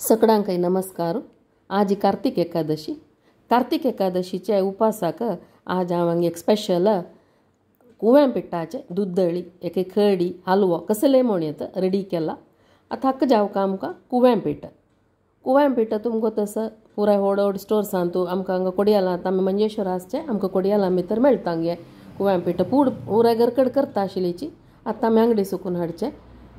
सगळ्यांक नमस्कार आज कार्तिक एकादशी कार्तिक एकादशीच्या उपासाक आज हांव एक स्पेशल कुव्या पिठाचे दुदळी एक खडी हालवो कसले म्हण येत रेडी केला आता हाका जावका आमकां कुव्यां पीठ कुव्यां पीठ तुमकां तसं पुराय व्हड व्हड स्टोर्सान तूं आमकां हांगा आमी मंजेश्वर आसचे आमकां कोडियाला भितर मेळटा हांगे कुव्यां पीठ पूड पुराय गरकड करता आशिल्लीची आतां आमी आंगडी सुकून हाडचें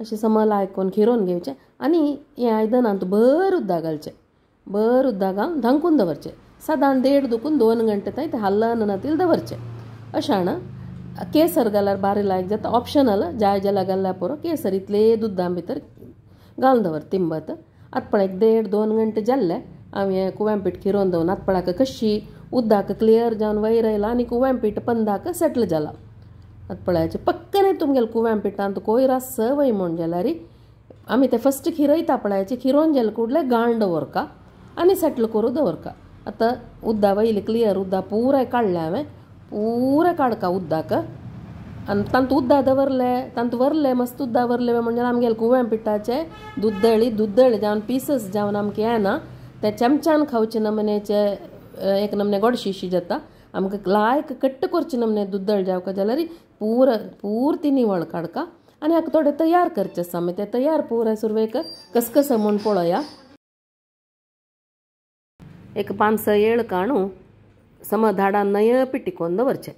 अशें समल आयकून घ्यायचे घेवचें आनी हें आयदनांत भर उद्दा घालचें भर घालून धांकून दवरचें सादारण देड दुकून दोन घंटे थंय तें हल्लन नातील दवरचें केसर घाल्यार बारी लायक जाता ऑप्शनल जाय जेला घाल्ल्या पुरो केसर इतले दुदां भितर घालून दवर तिंबत एक देड दोन घंटे जाल्ले आम्ही कुव्यां पीठ खिरोन दवरून आतपणाक कशी उदक क्लियर जावन वयर आयला आनी कुव्यां पंदाक सेटल झाला आतपळाचें पक्कन तुमगेलो कुव्यां पिटांत कोयर सवय म्हण जाल्यार आमी ते फस्ट खिरयता पळायची खिरोवन गेले कुडले गांड दवरका आनी सेटल करू दवरका आता उद्दा वयली क्लियर उद्दा पुराय काडलें हांवें पुराय काडका उद्दाक आनी तांत उद्दा दवरले तांत वरले मस्त वरले म्हण म्हणजे आमगेलें कुव्यां पिठाचें दुद्दळी दुदळ जावन पिसस जावन आमकां येना ते चमच्यान खावचे नमुनेचे एक नमुने गोडशीशी जाता आमकां लायक कट्ट करचे नमने दुदळ जावका जाल्यार पूर पूर तिणी आणि काडका आनी थोडे तयार करचें आसा ते तें तयार पोवराय सुरवेक कस म्हणून पळया एक पानस येळ काणू सम धाडान नय पिटिकोन दवरचें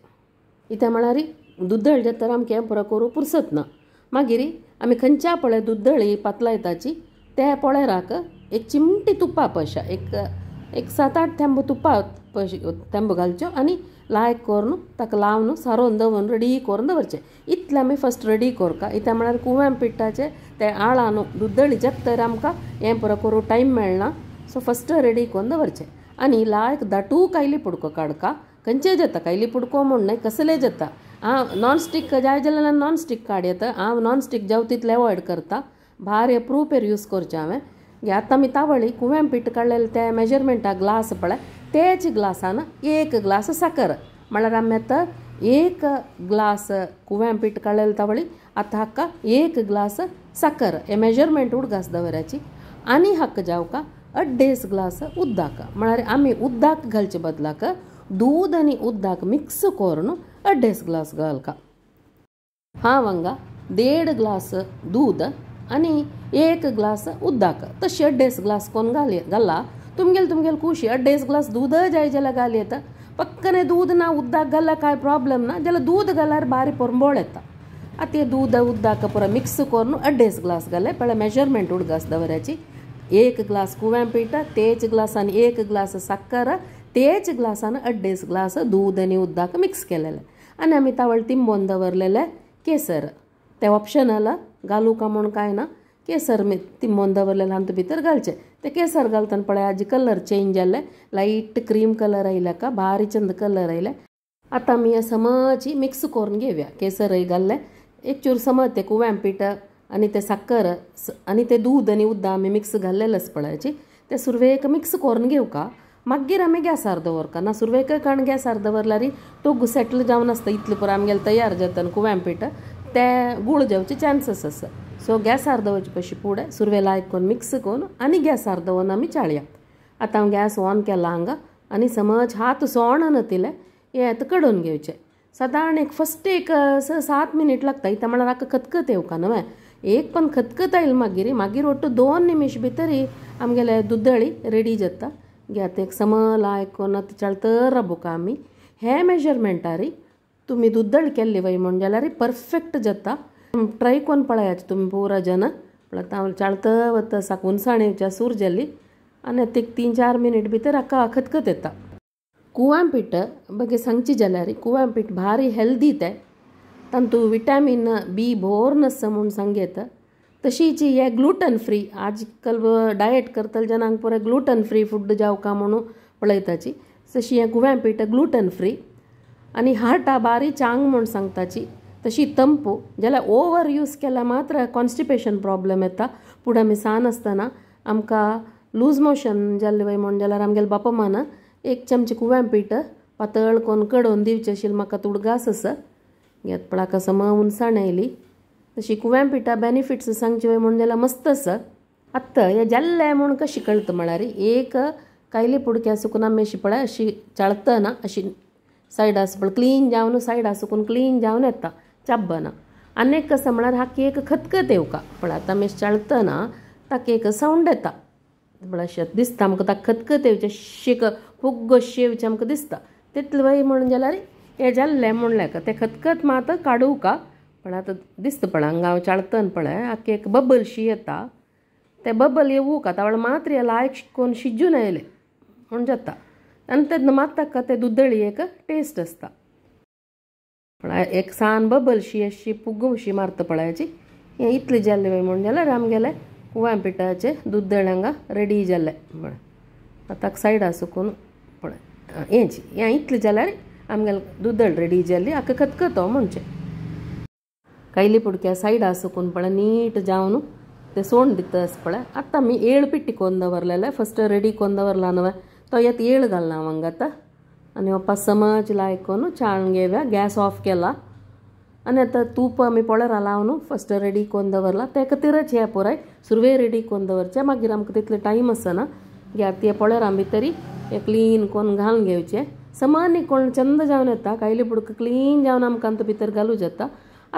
कित्याक म्हळ्यार जे तर आमकां पुर करू पुरसत ना मागीर आमी खंयच्या पळे दुधळी पातलायताची त्या राख एक चिमटी तुपा पशा एक एक सात आठ थेंब तुपा पयशे थेंब घालच्यो आनी લાયક કોરનું તક લાવનું સારો અંદવનું રેડી કોરન દવરચે ઇતલામે ફર્સ્ટ રેડી કોરકા ઇતા म्हळ्यार कुवें पिट्टाचे ते आळान दुद्दळी जत्तर आमकां हें पुरो करूं टायम मेळना सो फस्ट रेडी कोन्न दवरचें आनी लायक दाटू कायली पुडको काडका खंयचे जाता कायली पुडको म्हूण न्हय कसले जाता हांव नॉन स्टीक जाय जाल्यार नॉन स्टीक काड येता हांव नॉन स्टीक जाव तितलें अवॉयड करता भार हे प्रूपेर यूज करचें हांवें आतां आमी तावळी कुवें पीठ काडलेलें तें मेजरमेंटा ग्लास पळय ತೇಜ್ ಗ್ಲಾಸಾನ ಏಕ ಗ್ಲಾಸ್ ಸಕ್ಕರ ಮಳರಮ್ಮೆತ್ತ ಏಕ ಗ್ಲಾಸ್ ಕುವೆಂಪಿಟ್ಟು ಕಳೆಲ್ ತವಳಿ ಹಕ್ಕ ಏಕ ಗ್ಲಾಸ್ ಸಕ್ಕರ ಎ ಮೆಜರ್ಮೆಂಟ್ ದವರಾಚಿ ಆನಿ ಹಕ್ಕ ಜಾವಕ ಅಡ್ಡೇಸ್ ಗ್ಲಾಸ್ ಉದ್ದಾಕ ಮಳರೆ ಆಮೆ ಉದ್ದಾಕ ಘಲ್ಚೆ ಬದಲಾಕ ದೂದನಿ ಉದ್ದಾಕ ಮಿಕ್ಸ್ ಕೋರನು ಅಡ್ಡೇಸ್ ಗ್ಲಾಸ್ ಗಲ್ಕ ಹಾವಂಗ ಅನಿ ಏಕ ಗ್ಲಾಸ್ ಉದ್ದಾಕ ತಶ್ ಅಡ್ಡೇಸ್ ಗ್ಲಾಸ್ ಕೊನ್ तुमगेल कुशी अडेच ग्लास दूध घाली येतं पक्कने दूध ना उद्धा गाला काय प्रॉब्लेम न दूध घालाय बारीक परबोळ येतात आता हे दूध उदक मिक्स करून अडेच ग्लास घाल मेजरमेंट उड घास दवऱ्याची एक ग्लास पिटा तेच ग्लास आणि एक ग्लास साखर तेच ग्लास अडे ग्लास दूध आणि उद्दाक मिक्स केलेलं आणि तावळ तिंबोन दौरलेले केसर ते ऑप्शनल घालू का म्हणून काय ना केसर ಕೇಸರ್ दवरले ತಿಮ್ಮೊಂದವಲ್ಲ ಅಂತ ಭಿತ್ತರ್ घालचे ते केसर घालताना पळय आज कलर चेंज झाले लाईट क्रीम कलर आयला का भारी चंद कलर आयले आता आमी समज मिक्स करून घेवया केसरय घालले एक चूर समज ते कुव्यां आणि ते साखर आणि ते दूध आणि उद्दा आमी मिक्स घाल्लेले पळयाची ते सुरवेक मिक्स करून का मागीर आमी गॅसार दवरका ना सुरवेक कारण गॅसार दवरल्यार तो सेटल जावन आसता इतले पुरो आमगेले तयार जाता कुव्यां ते गुळ जावचे चान्सीस आसा सो गॅसार ಆರ್ದವಚ कशी पुढे सुरवेला एक मिक्स करून आनी गॅस आर्दवन आमी चाळया आतां हांव गॅस ऑन केला हांगा आनी समज हात सोण तिले हे कडून घेवचे सादारण एक फस्ट एक स सात मिनीट लागता इथं म्हळ्यार हाका खतखत येवका न्हय एक पण खतखत आयल मागीर मागीर ओटो दोन निमीश भितरी आमगेले दुदळी रेडी जाता घेत एक समल आयकोन चाळतर राबुका आमी हे मेजरमेंटारी तुमी दुद्दळ केल्ली वय म्हण जाल्यार परफेक्ट जाता ಟ್ರೈಕೊಂಡ್ तुम्ही ರಜನ जन ಚಾಳ್ತ वता साकून साण्याच्या सूर जाली आणि एक तीन चार मिनिट भितर अख्खा खतखत येता कुवांपीठ बघे सांगची जाल्यार कुवांपीठ भारी हेल्दी ते तंतू विटॅमिन बी भोर नस म्हणून सांगेत तशीची हे ग्लुटन फ्री आज काल डायट करतल जनांक पुरे ग्लुटन फ्री फूड जावका म्हणून पळयताची तशी हे कुवांपीठ ग्लुटन फ्री आणि हार्टा बारी चांग म्हणून सांगताची तशी ओवर यूज केला मात्र कॉन्स्टिपेशन प्रॉब्लेम येता पुढे आम्ही ಪುಡ असताना आमकां लूज मोशन जाल्लें वय म्हण जाल्यार आमगेले बापमान एक चमचे कुव्यां पीठ पातळ कोण कडोवन दिवचें आशिल्लें म्हाका तुडगास आसा येतपळाका समा आयली तशी कुव्यां पिठा बेनिफिट्स सांगचे वय म्हण जाल्यार मस्त आसा आत्ता हे जाल्लें म्हूण कशी कळत म्हळ्यार एक कायली पुडक्या सुकून आमी अशी पळय अशी चाळतना अशी सायडा पळय क्लीन जावन सायडा सुकून क्लीन जावन येता म्हणणार हा केक खतखत येऊ का पण आता चळतं चाळतना ता केक सावंड येता म्हणल्यार दिसता आमकां ता येऊच्या शेक फुग्ग शेवच्या आमकां दिसता ते वय म्हणून जाल्यार हें जाल्लें म्हणलें का तें खतखत मात का पण आता दिसता पण हांगा हांव चाळतन पळय हा केक शी येता ते बबल येऊ का त्यावेळेला मात्र याला लायक कोण शिजून आयलें म्हूण जाता आनी तेन्ना मात ताका ते दुदळी एक टेस्ट आसता पण एक सान बबलशी अशी पुगमशी मारता पळायची इतली जाल्ली मागीर म्हूण जाल्यार आमगेले कुवां पिठाचे दूद देण्यांगा रेडी जाल्ले म्हण ताका सायडा सुकून पळय हेंची हें इतलें जाल्यार आमगेले दुदळ रेडी जाल्ली हाका खतखतो म्हणचे कायली पुडक्या सायडा सुकून पळय नीट जावन ते सोण दितास पळय आतां आमी येळ पिट्टी कोण दवरलेले फस्ट रेडी कोण दवरला न्हय तो येत येळ घालना हांगा आतां आणि पप्पा ಸಮಜಲ छान ಚಾಣ್ಗೆವ गॅस ऑफ केला आणि आता तूप आमी पळर लावून फस्ट रेडी कोण दवरला तेका तिरच हे पुराय सुरवे रेडी कोन दवरचे मागीर आमकां तितले टायम आसना घ्यात ते पळर आमी तरी हे क्लीन कोण घालून घेवचे समानी कोण चंद जावन येता कायले पुडक क्लीन जावन आमकां आमकां भितर जाता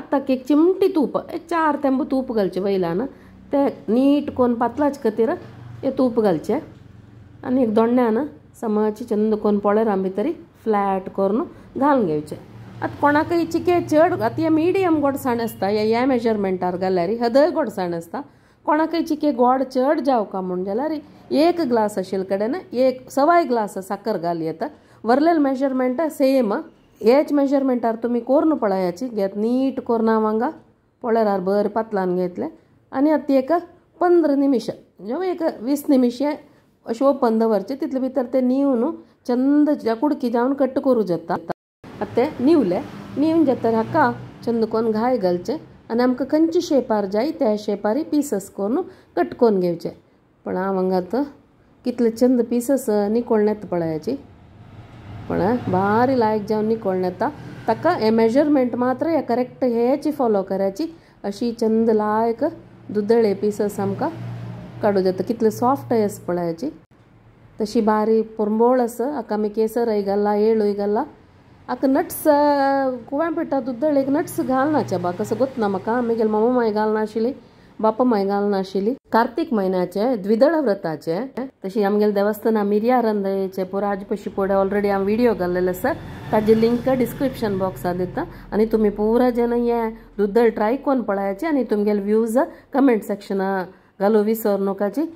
आता एक चिमटी तूप चार तेंब तूप घालचें वयल्यान ते नीट कोण पातलाच खातीर हे तूप घालचे आनी एक दोण्यान समाज चंद कोण तरी फ्लॅट करून घालून आता कोणाक चिके चढ आता हे मिडियम गोडसाण असता या मेजरमेंटार गेल्यार हदय गोडसाण असता कोणाक चिके गोड चढ जाऊ का म्हण जाल्यार एक ग्लास आशिल्ले कडेन एक सवाय ग्लास साखर घाल येता वरलेल मेजरमेंट सेम हेच मेजरमेंटार तुम्ही कोर पळयाची घेत नीट करून वांगा पळयार बरं पातलान घेतले आणि आता एक पंदरा निमिश एक वीस निमिशे ओपन दवरचे ಅಶೋಕ್ चंद ತಿತ್ಲು ಬಿತ್ತರ್ತೆ जाऊन कट करू ಅವ್ನು आता ते निवले ನೀವ್ಲೆ ನೀವನ್ हाका चंद ಚಂದಕೊಂದು घाय घालचे आणि आमकां खंयची शेपार जाय त्या शेपारी पिसस कोण कट करून घेवचे पण हांव कितले चंद पिसस निकोळ येता पळयाची पण बारी लायक जाऊन निकोळ येता ताका हे मेजरमेंट मात्र हे करेक्ट हेची फॉलो करायची अशी चंद लायक दुदळे पिसस आमकां काढू जाता कितलें सॉफ्ट पळयाची तशी बारी पोरमोळ असं हाका आमी केसर घाल्ला येळूय गल्ला हाका नट्स कुवाळ दुद्दळ एक नट्स घालना चेबाक असं गोतना म्हाका आमगेली मामा माय घालनाशिल्ली बापा माय घालनाशिल्ली कार्तीक म्हयन्याचे द्विदळ व्रताचे तशी आमगेले देवस्थाना मिर्या रंधयेचे पुरा हाजे पशी पुढे ऑलरेडी आम व्हिडिओ घाल्लेलो आसा ताजी लिंक डिस्क्रिप्शन बॉक्सात दिता आनी तुमी पुरा जेन्ना हे दुदळ ट्राय कोन पळयाचे आनी तुमगेले व्यूज कमेंट सेक्शन घालू विसरू नका जी